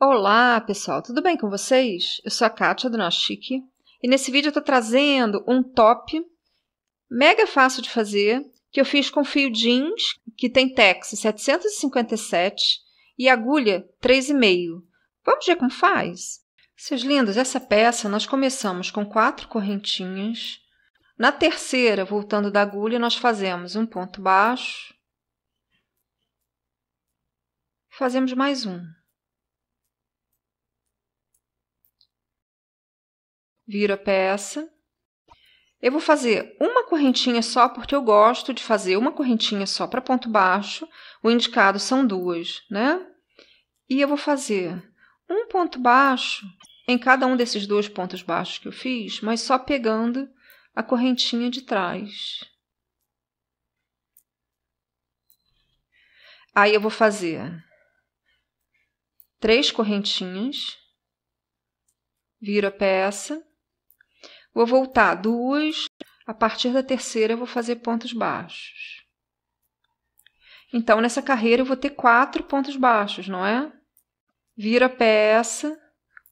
Olá, pessoal, tudo bem com vocês? Eu sou a Kátia do Nosso Chique e nesse vídeo eu estou trazendo um top mega fácil de fazer que eu fiz com fio jeans que tem tex 757 e agulha 3,5. Vamos ver como faz? Seus lindos, essa peça nós começamos com quatro correntinhas. Na terceira, voltando da agulha, nós fazemos um ponto baixo. Fazemos mais um. viro a peça. Eu vou fazer uma correntinha só, porque eu gosto de fazer uma correntinha só para ponto baixo. O indicado são duas, né? E eu vou fazer um ponto baixo em cada um desses dois pontos baixos que eu fiz, mas só pegando a correntinha de trás. Aí eu vou fazer três correntinhas, viro a peça Vou voltar duas, a partir da terceira eu vou fazer pontos baixos. Então, nessa carreira eu vou ter quatro pontos baixos, não é? Vira peça,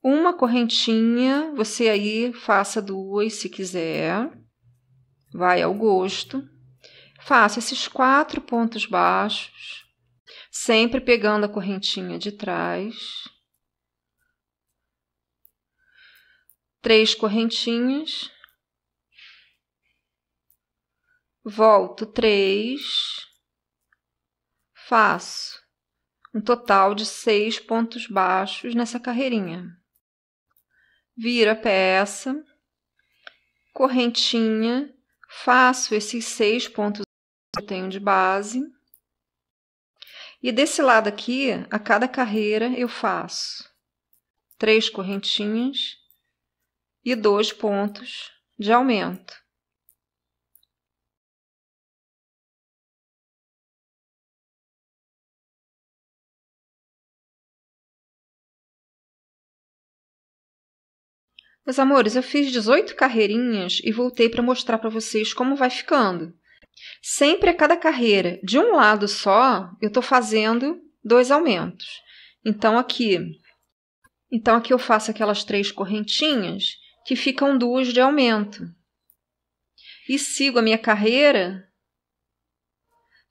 uma correntinha, você aí faça duas se quiser, vai ao gosto. Faça esses quatro pontos baixos, sempre pegando a correntinha de trás. três correntinhas, volto três, faço um total de seis pontos baixos nessa carreirinha. Viro a peça, correntinha, faço esses seis pontos que eu tenho de base. E desse lado aqui, a cada carreira, eu faço três correntinhas, e dois pontos de aumento. Meus amores, eu fiz 18 carreirinhas e voltei para mostrar para vocês como vai ficando. Sempre a cada carreira, de um lado só, eu estou fazendo dois aumentos. Então aqui, então aqui eu faço aquelas três correntinhas que ficam duas de aumento. E sigo a minha carreira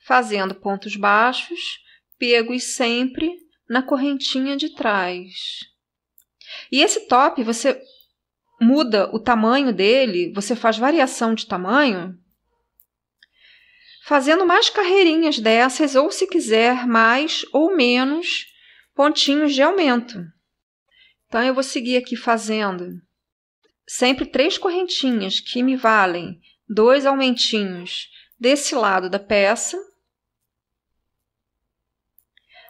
fazendo pontos baixos, e sempre na correntinha de trás. E esse top você muda o tamanho dele, você faz variação de tamanho, fazendo mais carreirinhas dessas, ou se quiser, mais ou menos pontinhos de aumento. Então, eu vou seguir aqui fazendo sempre três correntinhas que me valem dois aumentinhos desse lado da peça,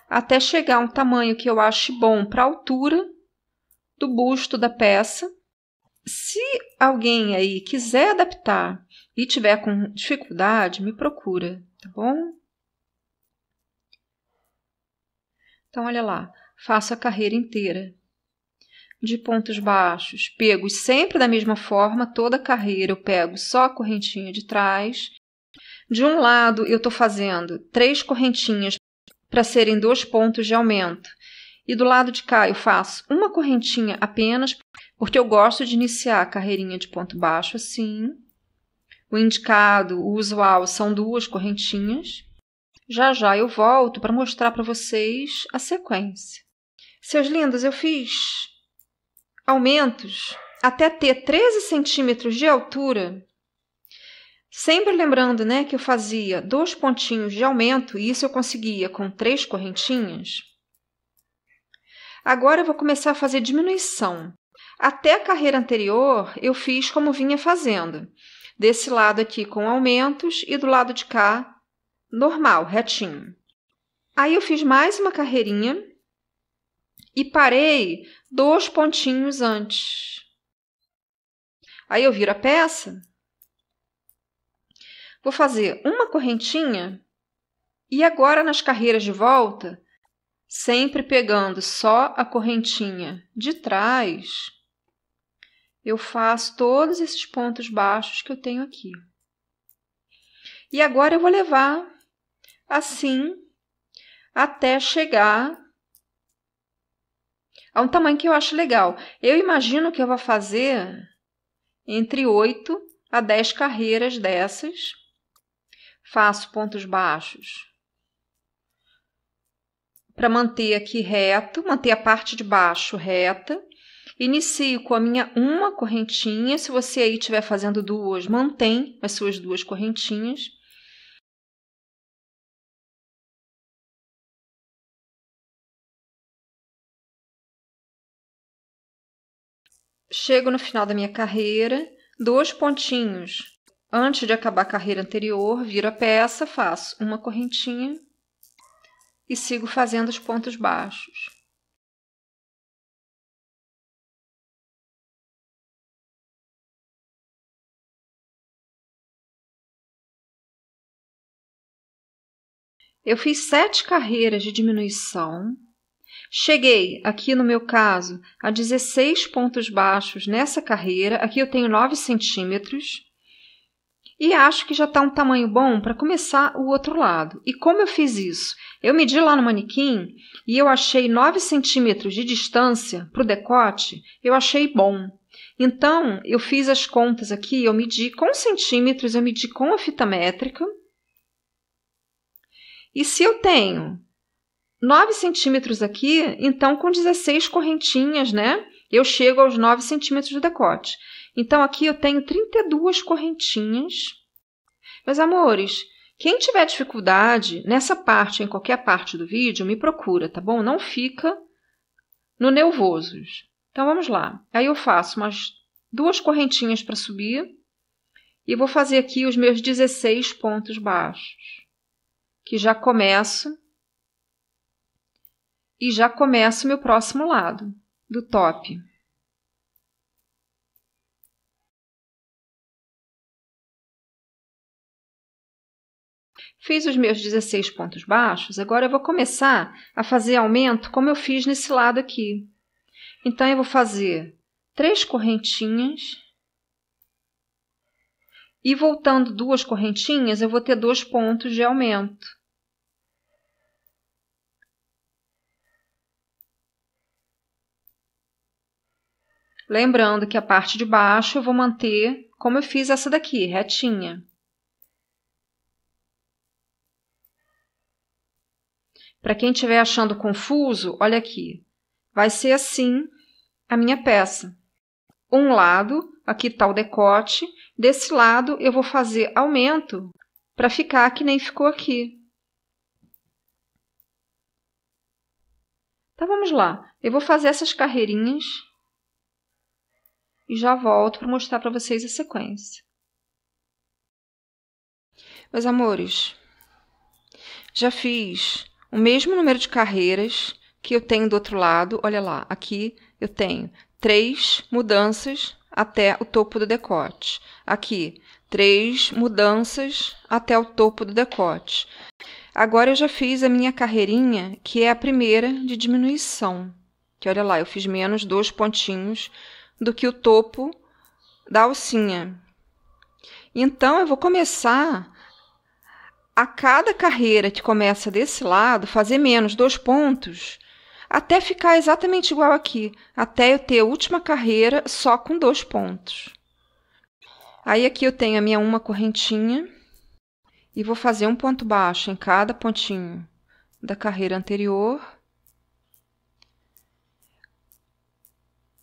até chegar um tamanho que eu ache bom para a altura do busto da peça. Se alguém aí quiser adaptar e tiver com dificuldade, me procura, tá bom? Então, olha lá, faço a carreira inteira de pontos baixos pego sempre da mesma forma, toda a carreira eu pego só a correntinha de trás. De um lado, eu estou fazendo três correntinhas para serem dois pontos de aumento. E do lado de cá, eu faço uma correntinha apenas, porque eu gosto de iniciar a carreirinha de ponto baixo assim. O indicado, o usual, são duas correntinhas. Já já eu volto para mostrar para vocês a sequência. Seus lindos, eu fiz aumentos até ter 13 centímetros de altura, sempre lembrando né, que eu fazia dois pontinhos de aumento, e isso eu conseguia com três correntinhas. Agora eu vou começar a fazer diminuição. Até a carreira anterior, eu fiz como vinha fazendo. Desse lado aqui com aumentos e do lado de cá, normal, retinho. Aí eu fiz mais uma carreirinha e parei dois pontinhos antes. Aí eu viro a peça, vou fazer uma correntinha e agora nas carreiras de volta, sempre pegando só a correntinha de trás, eu faço todos esses pontos baixos que eu tenho aqui. E agora eu vou levar assim até chegar é um tamanho que eu acho legal. Eu imagino que eu vou fazer entre 8 a 10 carreiras dessas. Faço pontos baixos para manter aqui reto, manter a parte de baixo reta. Inicio com a minha uma correntinha. Se você aí estiver fazendo duas, mantém as suas duas correntinhas. chego no final da minha carreira, dois pontinhos. Antes de acabar a carreira anterior, viro a peça, faço uma correntinha e sigo fazendo os pontos baixos. Eu fiz sete carreiras de diminuição Cheguei, aqui no meu caso, a 16 pontos baixos nessa carreira, aqui eu tenho 9 centímetros, e acho que já está um tamanho bom para começar o outro lado. E como eu fiz isso? Eu medi lá no manequim e eu achei 9 centímetros de distância para o decote, eu achei bom. Então, eu fiz as contas aqui, eu medi com centímetros, eu medi com a fita métrica. E se eu tenho 9 centímetros aqui, então com 16 correntinhas, né? Eu chego aos 9 centímetros de decote. Então, aqui eu tenho 32 correntinhas. Meus amores, quem tiver dificuldade nessa parte, em qualquer parte do vídeo, me procura, tá bom? Não fica no nervosos. Então, vamos lá. Aí eu faço umas duas correntinhas para subir e vou fazer aqui os meus 16 pontos baixos, que já começo e já começo meu próximo lado, do top. Fiz os meus 16 pontos baixos, agora eu vou começar a fazer aumento como eu fiz nesse lado aqui. Então, eu vou fazer três correntinhas e voltando duas correntinhas, eu vou ter dois pontos de aumento. Lembrando que a parte de baixo eu vou manter como eu fiz essa daqui, retinha. Para quem estiver achando confuso, olha aqui. Vai ser assim a minha peça. Um lado, aqui está o decote. Desse lado, eu vou fazer aumento para ficar que nem ficou aqui. Então, vamos lá. Eu vou fazer essas carreirinhas e já volto para mostrar para vocês a sequência. Meus amores, já fiz o mesmo número de carreiras que eu tenho do outro lado. Olha lá, aqui eu tenho três mudanças até o topo do decote. Aqui, três mudanças até o topo do decote. Agora eu já fiz a minha carreirinha, que é a primeira de diminuição. Que olha lá, eu fiz menos dois pontinhos do que o topo da alcinha. Então eu vou começar a cada carreira que começa desse lado, fazer menos dois pontos, até ficar exatamente igual aqui, até eu ter a última carreira só com dois pontos. Aí aqui eu tenho a minha uma correntinha e vou fazer um ponto baixo em cada pontinho da carreira anterior.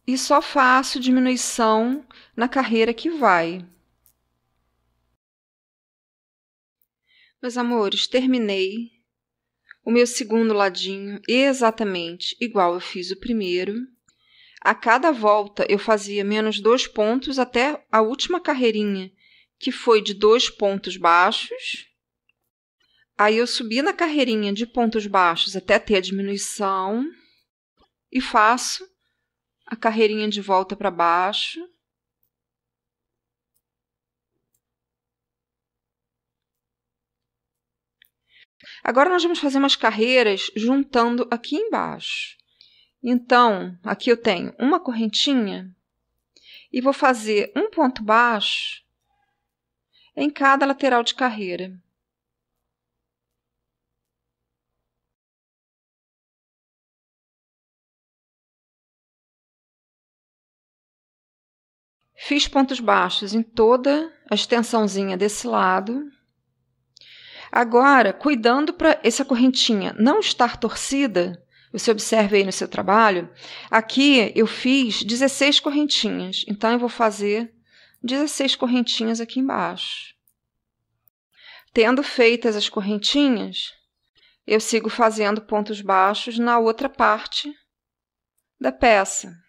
e só faço diminuição na carreira que vai. Meus amores, terminei o meu segundo ladinho exatamente igual eu fiz o primeiro. A cada volta eu fazia menos dois pontos até a última carreirinha, que foi de dois pontos baixos. Aí eu subi na carreirinha de pontos baixos até ter a diminuição e faço a carreirinha de volta para baixo. Agora nós vamos fazer umas carreiras juntando aqui embaixo. Então, aqui eu tenho uma correntinha e vou fazer um ponto baixo em cada lateral de carreira. Fiz pontos baixos em toda a extensãozinha desse lado. Agora, cuidando para essa correntinha não estar torcida, você observa aí no seu trabalho, aqui eu fiz 16 correntinhas. Então, eu vou fazer 16 correntinhas aqui embaixo. Tendo feitas as correntinhas, eu sigo fazendo pontos baixos na outra parte da peça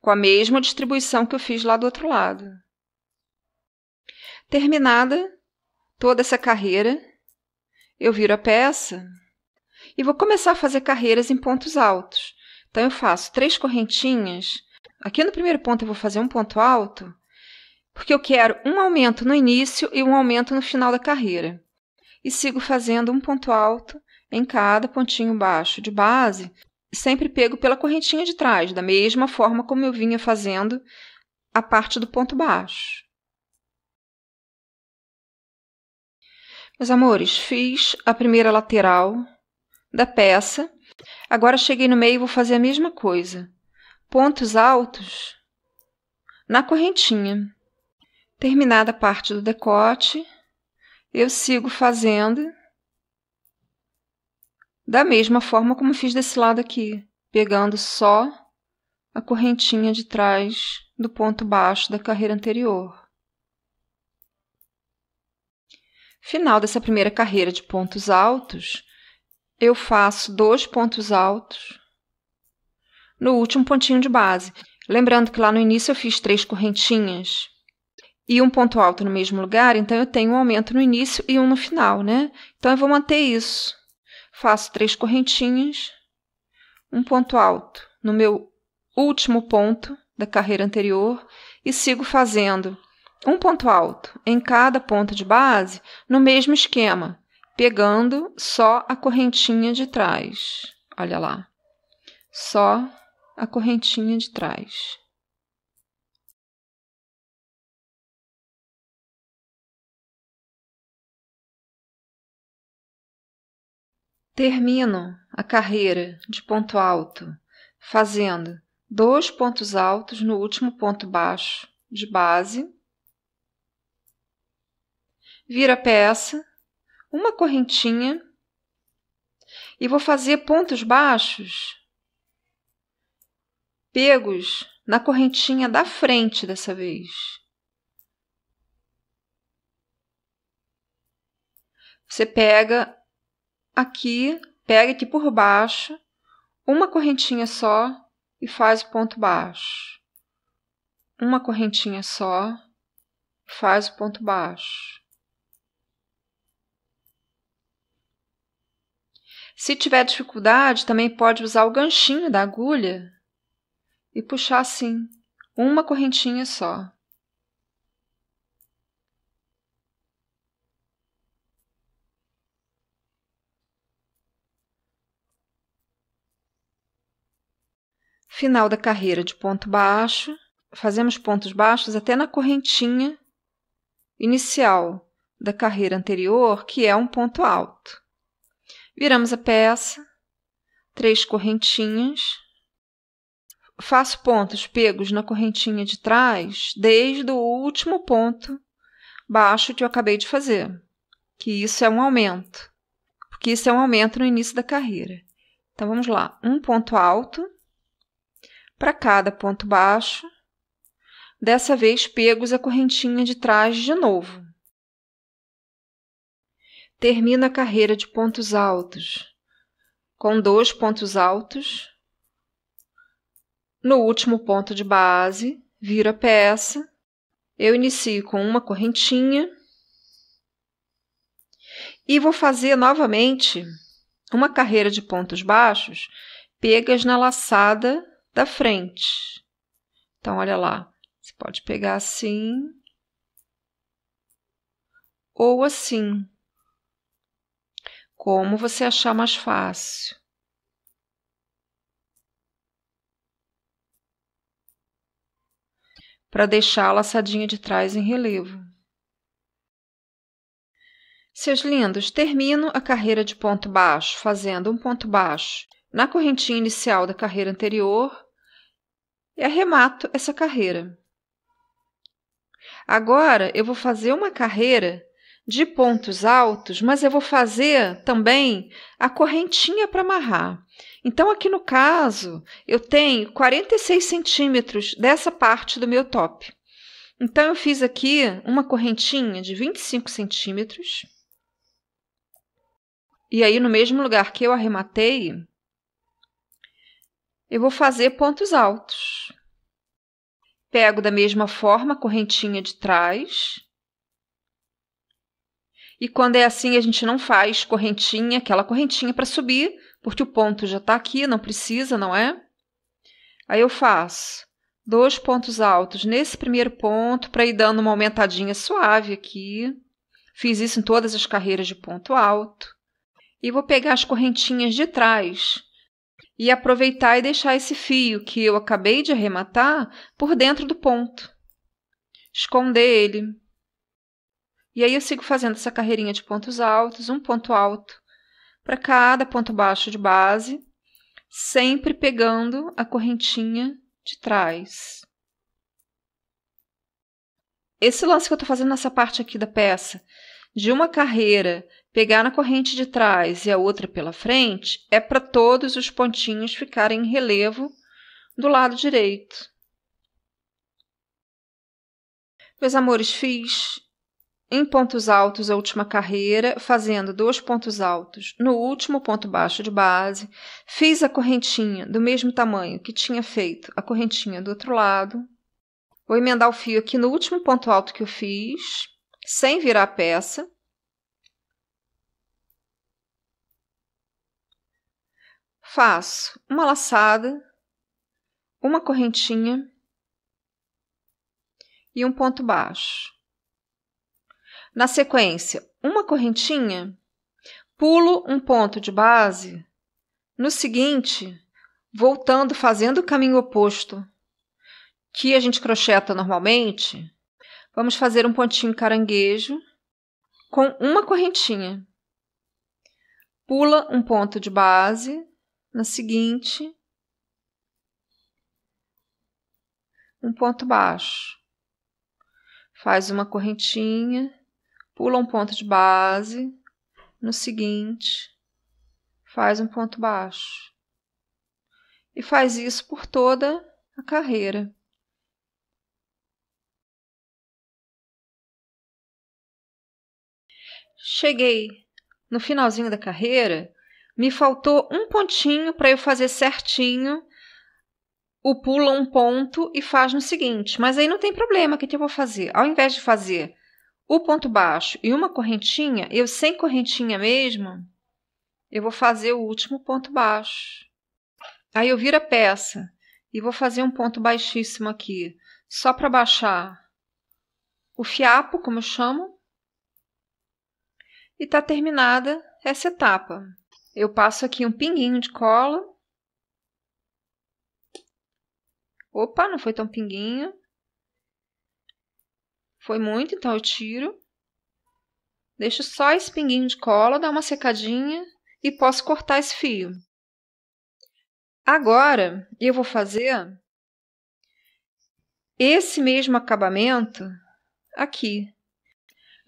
com a mesma distribuição que eu fiz lá do outro lado. Terminada toda essa carreira, eu viro a peça e vou começar a fazer carreiras em pontos altos. Então eu faço três correntinhas. Aqui no primeiro ponto eu vou fazer um ponto alto, porque eu quero um aumento no início e um aumento no final da carreira. E sigo fazendo um ponto alto em cada pontinho baixo de base sempre pego pela correntinha de trás, da mesma forma como eu vinha fazendo a parte do ponto baixo. Meus amores, fiz a primeira lateral da peça. Agora cheguei no meio e vou fazer a mesma coisa. Pontos altos na correntinha. Terminada a parte do decote, eu sigo fazendo da mesma forma como fiz desse lado aqui, pegando só a correntinha de trás do ponto baixo da carreira anterior. Final dessa primeira carreira de pontos altos, eu faço dois pontos altos no último pontinho de base. Lembrando que lá no início eu fiz três correntinhas e um ponto alto no mesmo lugar, então eu tenho um aumento no início e um no final, né? Então eu vou manter isso faço três correntinhas, um ponto alto no meu último ponto da carreira anterior e sigo fazendo um ponto alto em cada ponta de base no mesmo esquema, pegando só a correntinha de trás. Olha lá. Só a correntinha de trás. Termino a carreira de ponto alto, fazendo dois pontos altos no último ponto baixo de base. Vira a peça, uma correntinha e vou fazer pontos baixos pegos na correntinha da frente dessa vez. Você pega Aqui, pega aqui por baixo, uma correntinha só e faz o ponto baixo. Uma correntinha só, faz o ponto baixo. Se tiver dificuldade, também pode usar o ganchinho da agulha e puxar assim, uma correntinha só. final da carreira de ponto baixo, fazemos pontos baixos até na correntinha inicial da carreira anterior, que é um ponto alto. Viramos a peça, três correntinhas, faço pontos pegos na correntinha de trás desde o último ponto baixo que eu acabei de fazer, que isso é um aumento, porque isso é um aumento no início da carreira. Então vamos lá, um ponto alto, para cada ponto baixo, dessa vez pegos a correntinha de trás de novo. Termina a carreira de pontos altos com dois pontos altos. No último ponto de base, viro a peça. Eu inicio com uma correntinha e vou fazer novamente uma carreira de pontos baixos pegas na laçada da frente. Então, olha lá, você pode pegar assim ou assim, como você achar mais fácil. Para deixar a laçadinha de trás em relevo. Seus lindos, termino a carreira de ponto baixo fazendo um ponto baixo na correntinha inicial da carreira anterior e arremato essa carreira. Agora eu vou fazer uma carreira de pontos altos, mas eu vou fazer também a correntinha para amarrar. Então, aqui no caso, eu tenho 46 centímetros dessa parte do meu top. Então, eu fiz aqui uma correntinha de 25 centímetros. E aí, no mesmo lugar que eu arrematei, eu vou fazer pontos altos. Pego da mesma forma a correntinha de trás. E quando é assim, a gente não faz correntinha, aquela correntinha para subir, porque o ponto já está aqui, não precisa, não é? Aí eu faço dois pontos altos nesse primeiro ponto para ir dando uma aumentadinha suave aqui. Fiz isso em todas as carreiras de ponto alto. E vou pegar as correntinhas de trás e aproveitar e deixar esse fio que eu acabei de arrematar por dentro do ponto. Esconder ele. E aí eu sigo fazendo essa carreirinha de pontos altos, um ponto alto para cada ponto baixo de base, sempre pegando a correntinha de trás. Esse lance que eu estou fazendo nessa parte aqui da peça, de uma carreira Pegar na corrente de trás e a outra pela frente é para todos os pontinhos ficarem em relevo do lado direito. Meus amores, fiz em pontos altos a última carreira, fazendo dois pontos altos no último ponto baixo de base. Fiz a correntinha do mesmo tamanho que tinha feito a correntinha do outro lado. Vou emendar o fio aqui no último ponto alto que eu fiz, sem virar a peça. faço uma laçada, uma correntinha e um ponto baixo. Na sequência, uma correntinha, pulo um ponto de base, no seguinte, voltando fazendo o caminho oposto que a gente crocheta normalmente, vamos fazer um pontinho caranguejo com uma correntinha. Pula um ponto de base, na seguinte, um ponto baixo. Faz uma correntinha, pula um ponto de base, no seguinte, faz um ponto baixo. E faz isso por toda a carreira. Cheguei no finalzinho da carreira, me faltou um pontinho para eu fazer certinho o pula um ponto e faz no seguinte. Mas aí não tem problema, o que, que eu vou fazer? Ao invés de fazer o ponto baixo e uma correntinha, eu sem correntinha mesmo, eu vou fazer o último ponto baixo. Aí eu viro a peça e vou fazer um ponto baixíssimo aqui, só para baixar o fiapo, como eu chamo, e tá terminada essa etapa. Eu passo aqui um pinguinho de cola. Opa, não foi tão pinguinho. Foi muito, então eu tiro. Deixo só esse pinguinho de cola, dá uma secadinha e posso cortar esse fio. Agora, eu vou fazer esse mesmo acabamento aqui.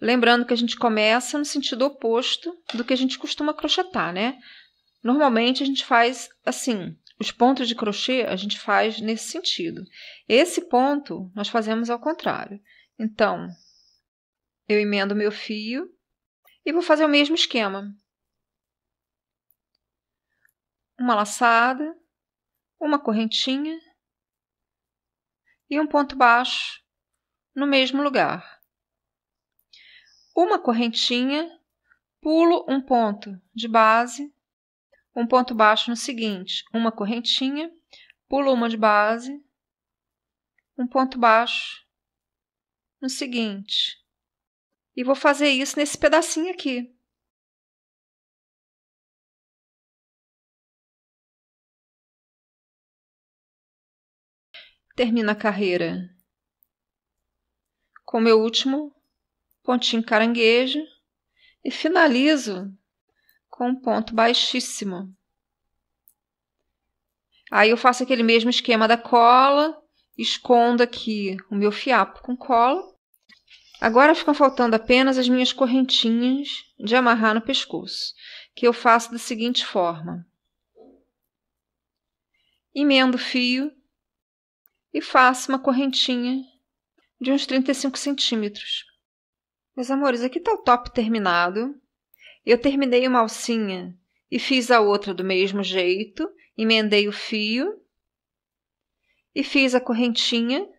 Lembrando que a gente começa no sentido oposto do que a gente costuma crochetar, né? Normalmente a gente faz assim, os pontos de crochê a gente faz nesse sentido. Esse ponto nós fazemos ao contrário. Então, eu emendo meu fio e vou fazer o mesmo esquema. Uma laçada, uma correntinha e um ponto baixo no mesmo lugar uma correntinha, pulo um ponto de base, um ponto baixo no seguinte, uma correntinha, pulo uma de base, um ponto baixo no seguinte. E vou fazer isso nesse pedacinho aqui. Termino a carreira com meu último pontinho caranguejo e finalizo com um ponto baixíssimo. Aí eu faço aquele mesmo esquema da cola, escondo aqui o meu fiapo com cola. Agora ficam faltando apenas as minhas correntinhas de amarrar no pescoço, que eu faço da seguinte forma. Emendo o fio e faço uma correntinha de uns 35 centímetros. Meus amores, aqui tá o top terminado. Eu terminei uma alcinha e fiz a outra do mesmo jeito, emendei o fio e fiz a correntinha.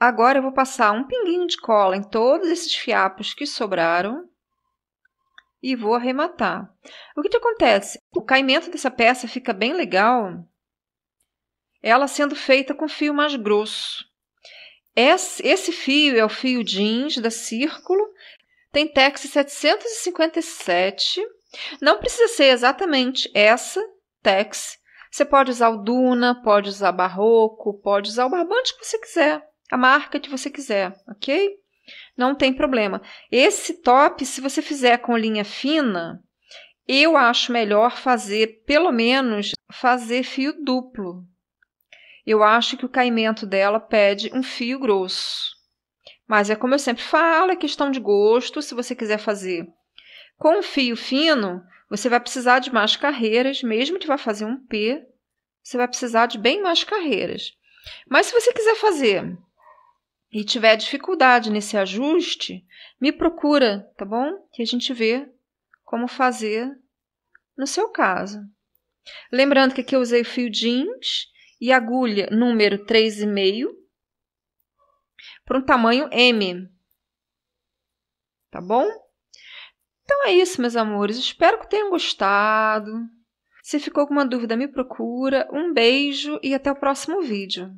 Agora eu vou passar um pinguinho de cola em todos esses fiapos que sobraram e vou arrematar. O que, que acontece? O caimento dessa peça fica bem legal ela sendo feita com fio mais grosso. Esse, fio é o fio jeans da Círculo, tem TEX 757. Não precisa ser exatamente essa TEX. Você pode usar o Duna, pode usar Barroco, pode usar o barbante que você quiser, a marca que você quiser, ok? Não tem problema. Esse top, se você fizer com linha fina, eu acho melhor fazer, pelo menos, fazer fio duplo, eu acho que o caimento dela pede um fio grosso. Mas é como eu sempre falo, é questão de gosto, se você quiser fazer com um fio fino, você vai precisar de mais carreiras, mesmo que vá fazer um P, você vai precisar de bem mais carreiras. Mas se você quiser fazer e tiver dificuldade nesse ajuste, me procura, tá bom? Que a gente vê como fazer no seu caso. Lembrando que aqui eu usei fio jeans e agulha número 3,5 para um tamanho M. Tá bom? Então é isso, meus amores. Espero que tenham gostado. Se ficou alguma dúvida, me procura. Um beijo e até o próximo vídeo.